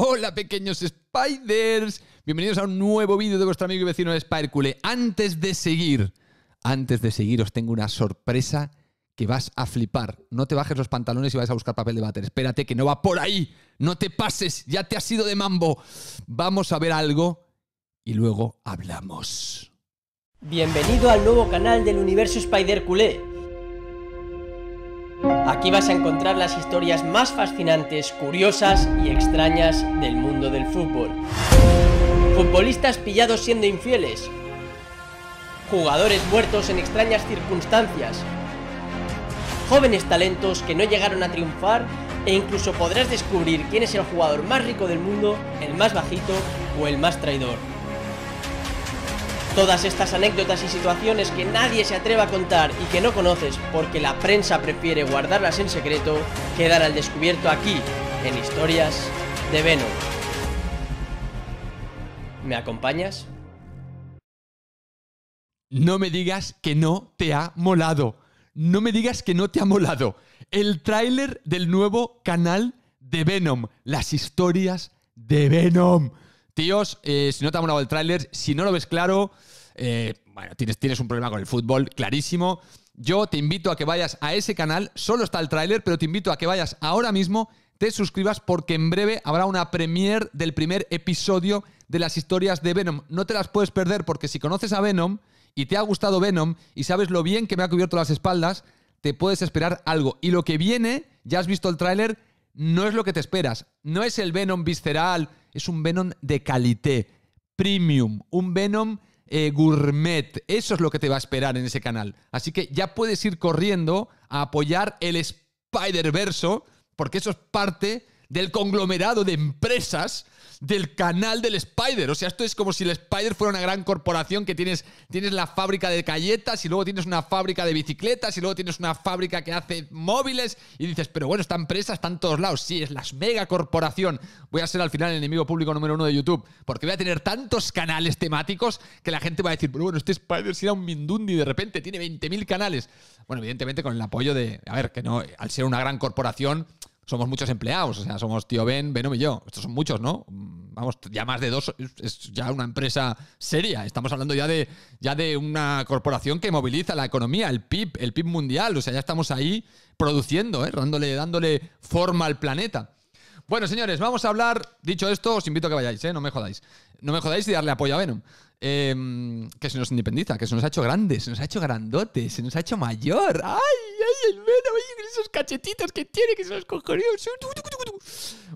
Hola pequeños spiders, bienvenidos a un nuevo vídeo de vuestro amigo y vecino de Spidercule. Antes de seguir, antes de seguir os tengo una sorpresa que vas a flipar. No te bajes los pantalones y vas a buscar papel de váter. Espérate que no va por ahí, no te pases, ya te has ido de mambo. Vamos a ver algo y luego hablamos. Bienvenido al nuevo canal del universo spider Spidercule. Aquí vas a encontrar las historias más fascinantes, curiosas y extrañas del mundo del fútbol. Futbolistas pillados siendo infieles. Jugadores muertos en extrañas circunstancias. Jóvenes talentos que no llegaron a triunfar e incluso podrás descubrir quién es el jugador más rico del mundo, el más bajito o el más traidor. Todas estas anécdotas y situaciones que nadie se atreva a contar y que no conoces porque la prensa prefiere guardarlas en secreto, quedará al descubierto aquí, en Historias de Venom. ¿Me acompañas? No me digas que no te ha molado. No me digas que no te ha molado. El tráiler del nuevo canal de Venom. Las historias de Venom. Tíos, eh, si no te ha molado el tráiler, si no lo ves claro, eh, bueno, tienes, un problema con el fútbol clarísimo. Yo te invito a que vayas a ese canal, solo está el tráiler, pero te invito a que vayas ahora mismo, te suscribas porque en breve habrá una premiere del primer episodio de las historias de Venom. No te las puedes perder porque si conoces a Venom y te ha gustado Venom y sabes lo bien que me ha cubierto las espaldas, te puedes esperar algo. Y lo que viene, ya has visto el tráiler, no es lo que te esperas. No es el Venom visceral, es un Venom de calité, premium, un Venom eh, gourmet. Eso es lo que te va a esperar en ese canal. Así que ya puedes ir corriendo a apoyar el Spider-Verso, porque eso es parte del conglomerado de empresas del canal del Spider. O sea, esto es como si el Spider fuera una gran corporación que tienes, tienes la fábrica de galletas y luego tienes una fábrica de bicicletas y luego tienes una fábrica que hace móviles y dices, pero bueno, esta empresa está en todos lados. si es la mega corporación. Voy a ser al final el enemigo público número uno de YouTube porque voy a tener tantos canales temáticos que la gente va a decir, pero bueno, este Spider será un mindundi de repente, tiene 20.000 canales. Bueno, evidentemente con el apoyo de, a ver, que no, al ser una gran corporación somos muchos empleados, o sea, somos tío Ben, Beno y yo. Estos son muchos, ¿no? Vamos, ya más de dos, es ya una empresa seria. Estamos hablando ya de, ya de una corporación que moviliza la economía, el PIB, el PIB mundial. O sea, ya estamos ahí produciendo, ¿eh? dándole, dándole forma al planeta. Bueno, señores, vamos a hablar, dicho esto, os invito a que vayáis, ¿eh? no me jodáis no me jodáis y darle apoyo a Venom. Em, que se nos independiza, que se nos ha hecho grande, se nos ha hecho grandote, se nos ha hecho mayor. ¡Ay, ay, el Venom! ¡Ay, esos cachetitos que tiene, que se los cojones.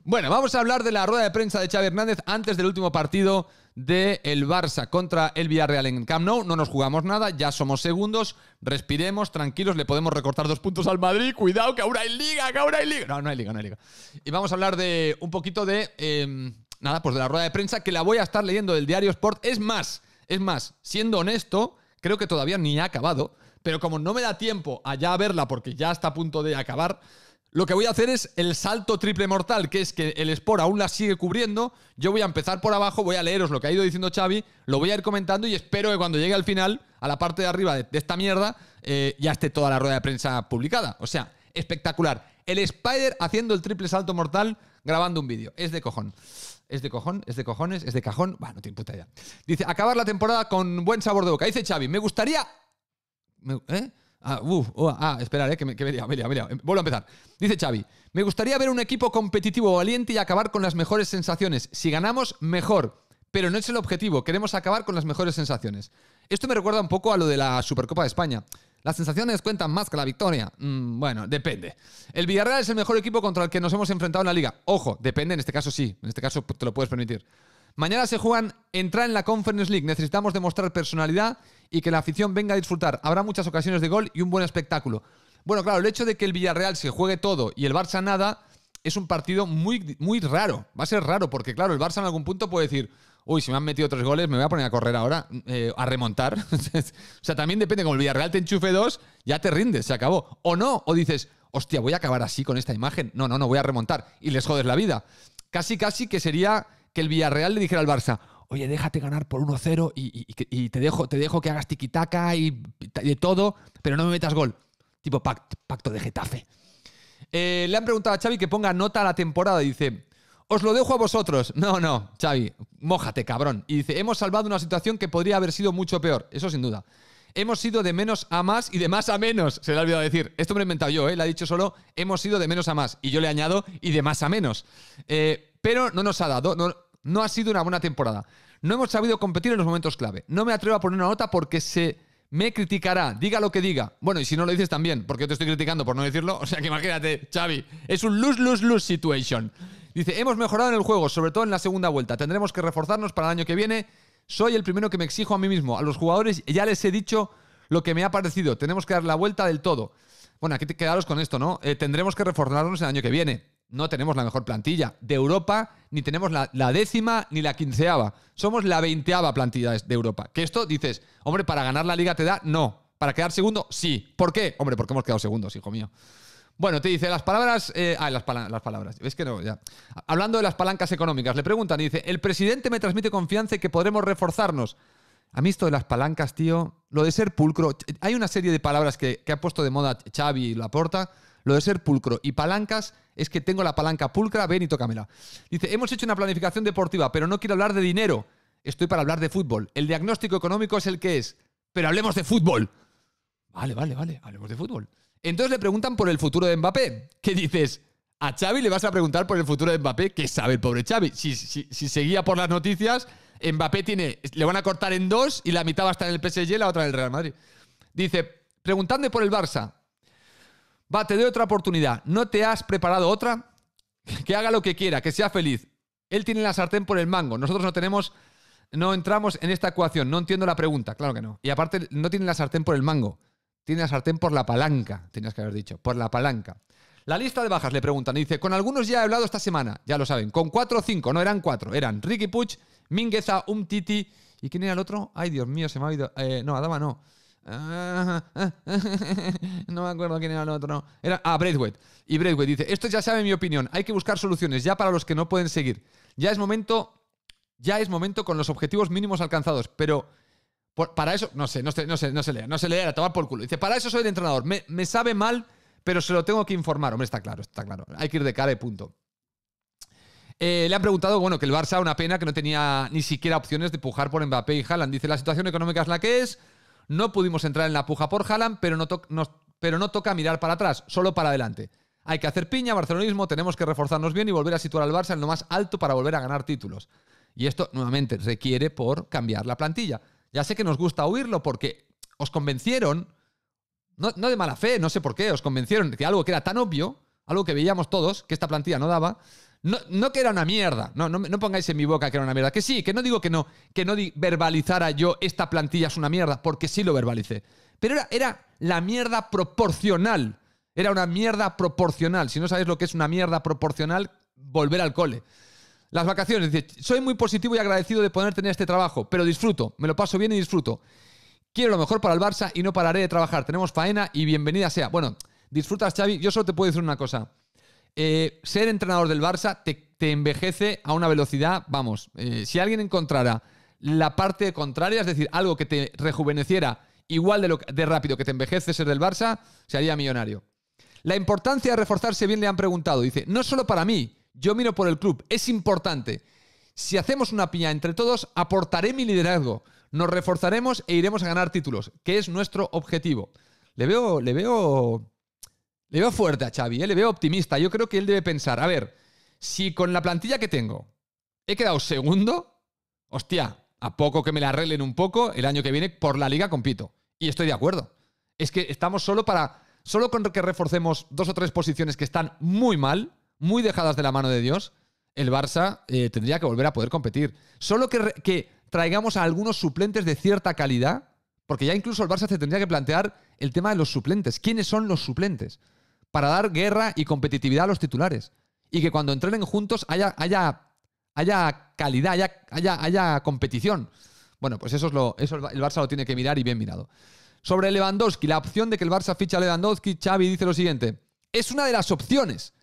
Bueno, vamos a hablar de la rueda de prensa de Xavi Hernández antes del último partido del Barça contra el Villarreal en Camp Nou. No nos jugamos nada, ya somos segundos, respiremos, tranquilos, le podemos recortar dos puntos al Madrid. Cuidado, que ahora hay liga, que ahora hay liga. No, no hay liga, no hay liga. Y vamos a hablar de un poquito de... Em, nada, pues de la rueda de prensa que la voy a estar leyendo del diario Sport. Es más, es más, siendo honesto, creo que todavía ni ha acabado, pero como no me da tiempo a verla porque ya está a punto de acabar, lo que voy a hacer es el salto triple mortal, que es que el Sport aún la sigue cubriendo. Yo voy a empezar por abajo, voy a leeros lo que ha ido diciendo Xavi, lo voy a ir comentando y espero que cuando llegue al final, a la parte de arriba de, esta mierda, eh, ya esté toda la rueda de prensa publicada. O sea, espectacular. El Spider haciendo el triple salto mortal grabando un vídeo. Es de cojón. ¿Es de cojón? ¿Es de cojones? ¿Es de cajón? Bueno, no tiene puta idea. Dice, acabar la temporada con buen sabor de boca. Dice Xavi, me gustaría... ¿Eh? Ah, oh, ah esperar, eh, que me, que me Vuelvo a empezar. Dice Xavi, me gustaría ver un equipo competitivo valiente y acabar con las mejores sensaciones. Si ganamos, mejor. Pero no es el objetivo, queremos acabar con las mejores sensaciones. Esto me recuerda un poco a lo de la Supercopa de España. Las sensaciones cuentan más que la victoria. Mm, bueno, depende. El Villarreal es el mejor equipo contra el que nos hemos enfrentado en la liga. Ojo, depende, en este caso sí, en este caso pues, te lo puedes permitir. Mañana se juegan entrar en la Conference League. Necesitamos demostrar personalidad y que la afición venga a disfrutar. Habrá muchas ocasiones de gol y un buen espectáculo. Bueno, claro, el hecho de que el Villarreal se juegue todo y el Barça nada es un partido muy, muy raro. Va a ser raro porque, claro, el Barça en algún punto puede decir, uy, si me han metido tres goles, me voy a poner a correr ahora, eh, a remontar. o sea, también depende, como el Villarreal te enchufe dos, ya te rindes, se acabó. O no, o dices, hostia, voy a acabar así con esta imagen. No, no, no, voy a remontar. Y les jodes la vida. Casi, casi que sería que el Villarreal le dijera al Barça, oye, déjate ganar por 1-0 y, te, dejo, te dejo que hagas tiquitaca y de todo, pero no me metas gol. Tipo pacto, de Getafe. Eh, le han preguntado a Xavi que ponga nota a la temporada. Dice, os lo dejo a vosotros. No, no, Xavi, mójate, cabrón. Y dice, hemos salvado una situación que podría haber sido mucho peor. Eso sin duda. Hemos ido de menos a más y de más a menos. Se le ha olvidado decir. Esto me lo he inventado yo, Él ¿eh? ha dicho solo, hemos ido de menos a más. Y yo le añado, y de más a menos. Eh, pero no nos ha dado, no, no ha sido una buena temporada. No hemos sabido competir en los momentos clave. No me atrevo a poner una nota porque se me criticará, diga lo que diga. Bueno, y si no lo dices también, porque te estoy criticando por no decirlo. O sea que imagínate, Xavi, es un lose, lose, lose situation. Dice, hemos mejorado en el juego, sobre todo en la segunda vuelta. Tendremos que reforzarnos para el año que viene. Soy el primero que me exijo a mí mismo. A los jugadores ya les he dicho lo que me ha parecido. Tenemos que dar la vuelta del todo. Bueno, aquí te quedaros con esto, ¿no? Eh, tendremos que reforzarnos el año que viene. No tenemos la mejor plantilla de Europa, ni tenemos la, la décima ni la quinceava. Somos la veinteava plantilla de Europa. Que esto dices, hombre, para ganar la liga te da, no. Para quedar segundo, sí. ¿Por qué? Hombre, porque hemos quedado segundos, hijo mío. Bueno, te dice las palabras. Eh, ah, las, palabras. Es que no, ya. Hablando de las palancas económicas, le preguntan y dice: El presidente me transmite confianza y que podremos reforzarnos. A mí esto de las palancas, tío, lo de ser pulcro. Eh, hay una serie de palabras que, ha puesto de moda Xavi y porta. Lo de ser pulcro y palancas es que tengo la palanca pulcra, ven y Dice: Hemos hecho una planificación deportiva, pero no quiero hablar de dinero. Estoy para hablar de fútbol. El diagnóstico económico es el que es. Pero hablemos de fútbol. Vale, vale, vale. Hablemos de fútbol. Entonces le preguntan por el futuro de Mbappé. ¿Qué dices? A Xavi le vas a preguntar por el futuro de Mbappé. ¿Qué sabe el pobre Xavi? Si, seguía por las noticias, Mbappé tiene, le van a cortar en dos y la mitad va a estar en el PSG y la otra en el Real Madrid. Dice, preguntando por el Barça. Va, te doy otra oportunidad. ¿No te has preparado otra? Que haga lo que quiera, que sea feliz. Él tiene la sartén por el mango. Nosotros no tenemos, no entramos en esta ecuación. No entiendo la pregunta, claro que no. Y aparte, no tiene la sartén por el mango. Tiene la sartén por la palanca, tenías que haber dicho, por la palanca. La lista de bajas le preguntan y dice, con algunos ya he hablado esta semana, ya lo saben, con cuatro o cinco, no eran cuatro, eran Ricky Puch, Mingueza, Umtiti, ¿y quién era el otro? Ay, Dios mío, se me ha oído, eh, no, Adama no. no me acuerdo quién era el otro. No. Era, ah, Braithwaite. Y Braithwaite dice, esto ya sabe mi opinión, hay que buscar soluciones ya para los que no pueden seguir. Ya es momento, ya es momento con los objetivos mínimos alcanzados, pero para eso, no sé, no sé, no se lea, no se lea, a tomar por culo. Dice, para eso soy el entrenador. Me, sabe mal, pero se lo tengo que informar. Hombre, está claro, está claro. Hay que ir de cara y punto. Eh, le han preguntado, bueno, que el Barça, una pena que no tenía ni siquiera opciones de pujar por Mbappé y Haaland. Dice, la situación económica es la que es. No pudimos entrar en la puja por Haaland, pero no, pero no toca mirar para atrás, solo para adelante. Hay que hacer piña, barcelonismo, tenemos que reforzarnos bien y volver a situar al Barça en lo más alto para volver a ganar títulos. Y esto, nuevamente, requiere por cambiar la plantilla. Ya sé que nos gusta oírlo porque os convencieron, no, de mala fe, no sé por qué, os convencieron de que algo que era tan obvio, algo que veíamos todos, que esta plantilla no daba, no, que era una mierda. No, no, pongáis en mi boca que era una mierda. Que sí, que no digo que no, que no verbalizara yo esta plantilla es una mierda, porque sí lo verbalicé. Pero era, era la mierda proporcional. Era una mierda proporcional. Si no sabéis lo que es una mierda proporcional, volver al cole. Las vacaciones, dice, soy muy positivo y agradecido de poder tener este trabajo, pero disfruto, me lo paso bien y disfruto. Quiero lo mejor para el Barça y no pararé de trabajar. Tenemos faena y bienvenida sea. Bueno, disfrutas, Xavi. Yo solo te puedo decir una cosa. Eh, ser entrenador del Barça te, envejece a una velocidad, vamos, eh, si alguien encontrara la parte contraria, es decir, algo que te rejuveneciera igual de, lo, de rápido que te envejece ser del Barça, sería millonario. La importancia de reforzarse bien le han preguntado. Dice, no solo para mí, yo miro por el club, es importante. Si hacemos una piña entre todos, aportaré mi liderazgo, nos reforzaremos e iremos a ganar títulos, que es nuestro objetivo. Le veo, le veo, le veo fuerte a Xavi, ¿eh? le veo optimista. Yo creo que él debe pensar, a ver, si con la plantilla que tengo he quedado segundo, hostia, a poco que me la arreglen un poco, el año que viene por la liga compito. Y estoy de acuerdo. Es que estamos solo para, solo con que reforcemos dos o tres posiciones que están muy mal, muy dejadas de la mano de Dios, el Barça eh, tendría que volver a poder competir. Solo que, traigamos a algunos suplentes de cierta calidad, porque ya incluso el Barça se tendría que plantear el tema de los suplentes. ¿Quiénes son los suplentes? Para dar guerra y competitividad a los titulares. Y que cuando entrenen juntos haya, haya, haya calidad, haya, haya, haya competición. Bueno, pues eso, es lo, eso el Barça lo tiene que mirar y bien mirado. Sobre Lewandowski, la opción de que el Barça ficha a Lewandowski, Xavi dice lo siguiente. Es una de las opciones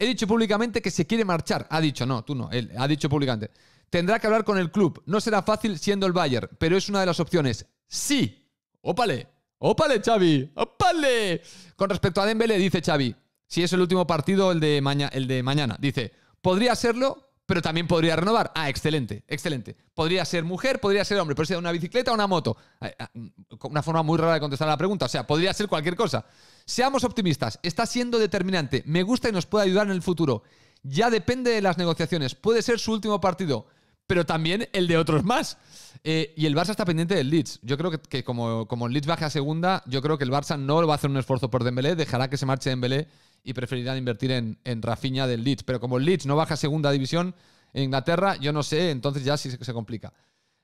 He dicho públicamente que se quiere marchar. Ha dicho, no, tú no, él ha dicho públicamente. Tendrá que hablar con el club. No será fácil siendo el Bayern, pero es una de las opciones. Sí. Ópale. Ópale, Xavi. Ópale. Con respecto a Dembélé, dice Xavi, si es el último partido, el de, el de mañana. Dice, podría serlo, pero también podría renovar. Ah, excelente, excelente. Podría ser mujer, podría ser hombre, podría ser una bicicleta o una moto. Ah, ah, mm, una forma muy rara de contestar a la pregunta, o sea, podría ser cualquier cosa. Seamos optimistas, está siendo determinante, me gusta y nos puede ayudar en el futuro. Ya depende de las negociaciones, puede ser su último partido, pero también el de otros más. Eh, y el Barça está pendiente del Leeds. Yo creo que, como, el Leeds baja a segunda, yo creo que el Barça no va a hacer un esfuerzo por Dembélé, dejará que se marche Dembélé y preferirán invertir en, en del Leeds. Pero como el Leeds no baja a segunda división en Inglaterra, yo no sé, entonces ya sí se complica.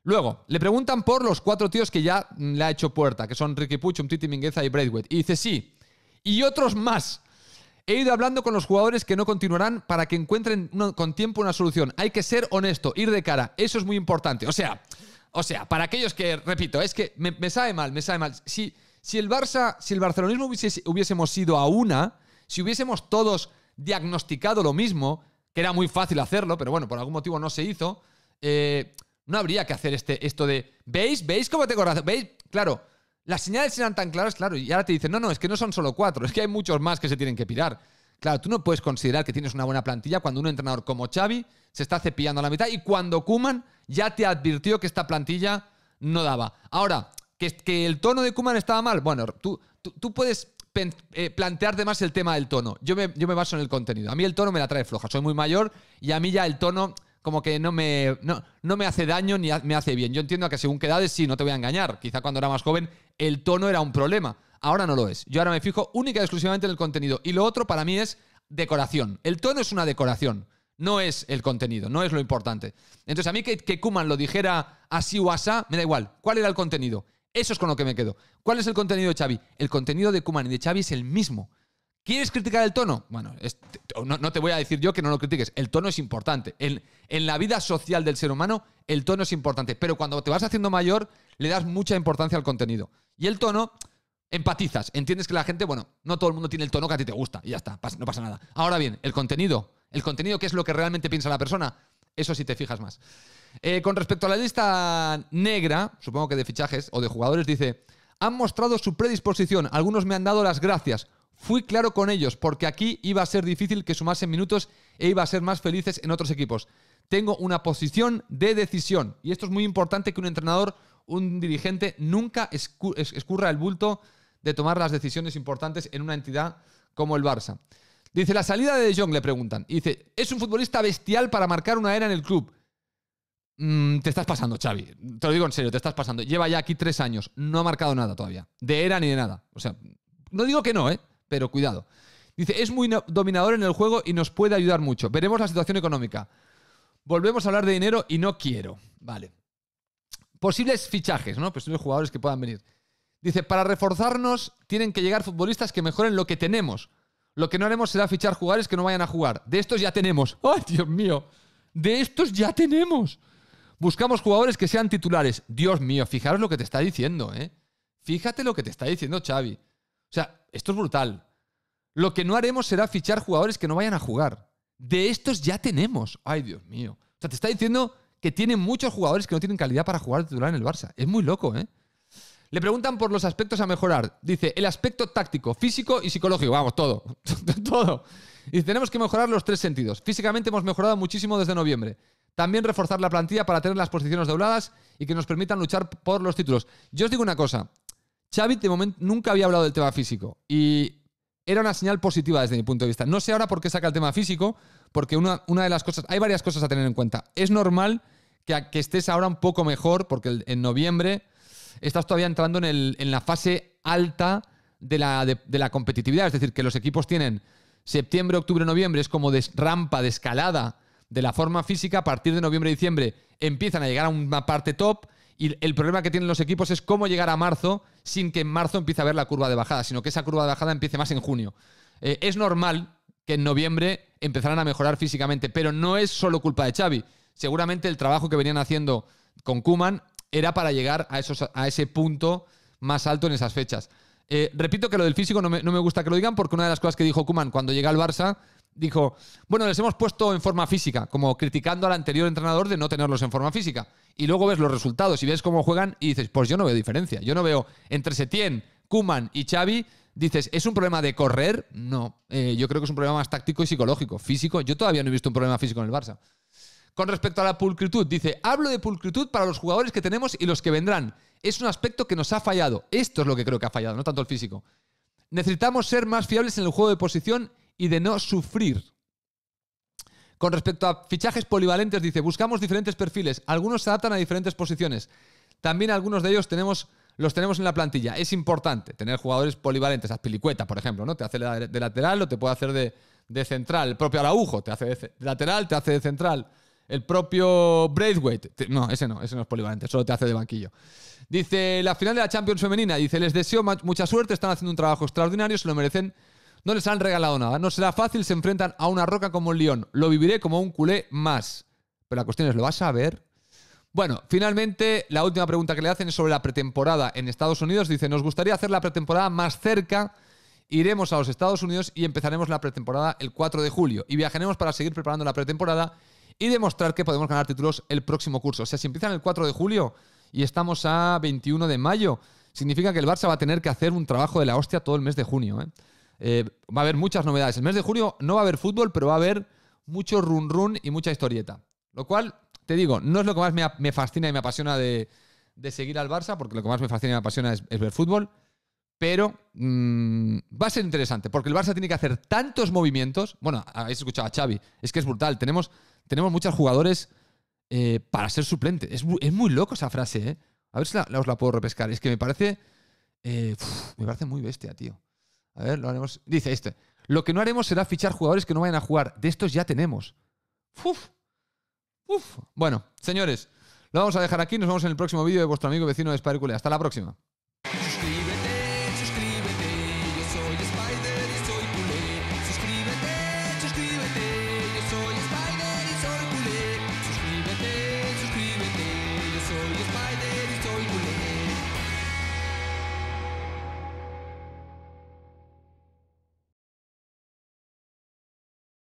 Luego, le preguntan por los cuatro tíos que ya le ha hecho puerta, que son Ricky Puchum, Titi Mingueza y Braithwaite. Y dice sí. Y otros más. He ido hablando con los jugadores que no continuarán para que encuentren con tiempo una solución. Hay que ser honesto, ir de cara. Eso es muy importante. O sea, o sea, para aquellos que, repito, es que me, sabe mal, me sabe mal. Si, si el Barça, si el barcelonismo hubiésemos sido a una, si hubiésemos todos diagnosticado lo mismo, que era muy fácil hacerlo, pero bueno, por algún motivo no se hizo, eh, no habría que hacer este, esto de, ¿veis? ¿Veis cómo tengo razón? ¿Veis? Claro, las señales eran tan claras, claro, y ahora te dicen, no, no, es que no son solo cuatro, es que hay muchos más que se tienen que pirar. Claro, tú no puedes considerar que tienes una buena plantilla cuando un entrenador como Xavi se está cepillando a la mitad y cuando Kuman ya te advirtió que esta plantilla no daba. Ahora, que, que el tono de Kuman estaba mal, bueno, tú, tú puedes eh, plantear plantearte más el tema del tono. Yo me, yo me baso en el contenido. A mí el tono me la trae floja. Soy muy mayor y a mí ya el tono como que no me, no, me hace daño ni me hace bien. Yo entiendo que según qué edades, sí, no te voy a engañar. Quizá cuando era más joven el tono era un problema. Ahora no lo es. Yo ahora me fijo única y exclusivamente en el contenido. Y lo otro para mí es decoración. El tono es una decoración. No es el contenido, no es lo importante. Entonces, a mí que, que Kuman lo dijera así o asá, me da igual. ¿Cuál era el contenido? Eso es con lo que me quedo. ¿Cuál es el contenido de Xavi? El contenido de Kuman y de Xavi es el mismo. ¿Quieres criticar el tono? Bueno, no, te voy a decir yo que no lo critiques. El tono es importante. En, en, la vida social del ser humano, el tono es importante. Pero cuando te vas haciendo mayor, le das mucha importancia al contenido. Y el tono, empatizas. Entiendes que la gente, bueno, no todo el mundo tiene el tono que a ti te gusta. Y ya está, no pasa nada. Ahora bien, el contenido. El contenido, qué es lo que realmente piensa la persona? Eso sí te fijas más. Eh, con respecto a la lista negra, supongo que de fichajes o de jugadores, dice, han mostrado su predisposición, algunos me han dado las gracias. Fui claro con ellos, porque aquí iba a ser difícil que sumasen minutos e iba a ser más felices en otros equipos. Tengo una posición de decisión. Y esto es muy importante que un entrenador, un dirigente, nunca escurra el bulto de tomar las decisiones importantes en una entidad como el Barça. Dice, la salida de De Jong, le preguntan. dice, es un futbolista bestial para marcar una era en el club. Mm, te estás pasando, Xavi. Te lo digo en serio, te estás pasando. Lleva ya aquí tres años, no ha marcado nada todavía. De era ni de nada. O sea, no digo que no, ¿eh? Pero cuidado. Dice, es muy dominador en el juego y nos puede ayudar mucho. Veremos la situación económica. Volvemos a hablar de dinero y no quiero. Vale. Posibles fichajes, ¿no? Posibles jugadores que puedan venir. Dice, para reforzarnos tienen que llegar futbolistas que mejoren lo que tenemos. Lo que no haremos será fichar jugadores que no vayan a jugar. De estos ya tenemos. ¡Ay, Dios mío! De estos ya tenemos. Buscamos jugadores que sean titulares. Dios mío, fijaros lo que te está diciendo, ¿eh? Fíjate lo que te está diciendo Xavi. O sea, esto es brutal. Lo que no haremos será fichar jugadores que no vayan a jugar. De estos ya tenemos. Ay, Dios mío. O sea, te está diciendo que tienen muchos jugadores que no tienen calidad para jugar titular en el Barça. Es muy loco, ¿eh? Le preguntan por los aspectos a mejorar. Dice, el aspecto táctico, físico y psicológico. Vamos, todo. todo. Y tenemos que mejorar los tres sentidos. Físicamente hemos mejorado muchísimo desde noviembre. También reforzar la plantilla para tener las posiciones dobladas y que nos permitan luchar por los títulos. Yo os digo una cosa, Xavi de momento nunca había hablado del tema físico y era una señal positiva desde mi punto de vista. No sé ahora por qué saca el tema físico, porque una, de las cosas, hay varias cosas a tener en cuenta. Es normal que, estés ahora un poco mejor, porque en noviembre estás todavía entrando en, el, en la fase alta de la, la competitividad, es decir, que los equipos tienen septiembre, octubre, noviembre es como de rampa, de escalada de la forma física, a partir de noviembre y diciembre empiezan a llegar a una parte top. Y el problema que tienen los equipos es cómo llegar a marzo sin que en marzo empiece a ver la curva de bajada, sino que esa curva de bajada empiece más en junio. Eh, es normal que en noviembre empezaran a mejorar físicamente, pero no es solo culpa de Xavi. Seguramente el trabajo que venían haciendo con Kuman era para llegar a, esos, a ese punto más alto en esas fechas. Eh, repito que lo del físico no me, gusta que lo digan porque una de las cosas que dijo Kuman cuando llega al Barça dijo, bueno, les hemos puesto en forma física, como criticando al anterior entrenador de no tenerlos en forma física. Y luego ves los resultados y ves cómo juegan y dices, pues yo no veo diferencia. Yo no veo entre Setién, Kuman y Xavi. Dices, ¿es un problema de correr? No. Eh, yo creo que es un problema más táctico y psicológico. Físico, yo todavía no he visto un problema físico en el Barça. Con respecto a la pulcritud, dice, hablo de pulcritud para los jugadores que tenemos y los que vendrán. Es un aspecto que nos ha fallado. Esto es lo que creo que ha fallado, no tanto el físico. Necesitamos ser más fiables en el juego de posición y de no sufrir. Con respecto a fichajes polivalentes, dice, buscamos diferentes perfiles, algunos se adaptan a diferentes posiciones. También algunos de ellos tenemos, los tenemos en la plantilla. Es importante tener jugadores polivalentes. pilicueta por ejemplo, ¿no? Te hace de lateral o te puede hacer de, central. El propio Araujo te hace de lateral, te hace de central. El propio Braithwaite. no, ese no, ese no es polivalente, solo te hace de banquillo. Dice, la final de la Champions femenina, dice, les deseo mucha suerte, están haciendo un trabajo extraordinario, se lo merecen no les han regalado nada. No será fácil, se enfrentan a una roca como un león. Lo viviré como un culé más. Pero la cuestión es, ¿lo vas a ver? Bueno, finalmente, la última pregunta que le hacen es sobre la pretemporada en Estados Unidos. Dice, nos gustaría hacer la pretemporada más cerca. Iremos a los Estados Unidos y empezaremos la pretemporada el 4 de julio. Y viajaremos para seguir preparando la pretemporada y demostrar que podemos ganar títulos el próximo curso. O sea, si empiezan el 4 de julio y estamos a 21 de mayo, significa que el Barça va a tener que hacer un trabajo de la hostia todo el mes de junio. ¿eh? Eh, va a haber muchas novedades. El mes de julio no va a haber fútbol, pero va a haber mucho run run y mucha historieta. Lo cual, te digo, no es lo que más me, fascina y me apasiona de, seguir al Barça, porque lo que más me fascina y me apasiona es, ver fútbol. Pero mm, va a ser interesante, porque el Barça tiene que hacer tantos movimientos. Bueno, habéis escuchado a Xavi, es que es brutal. Tenemos, tenemos muchos jugadores eh, para ser suplente. Es, muy loco esa frase, ¿eh? A ver si la, os la puedo repescar. Es que me parece. Eh, me parece muy bestia, tío. A ver, lo haremos. Dice este. Lo que no haremos será fichar jugadores que no vayan a jugar. De estos ya tenemos. Uf. Uf. Bueno, señores, lo vamos a dejar aquí. Nos vemos en el próximo vídeo de vuestro amigo vecino de SpiderCulé. Hasta la próxima.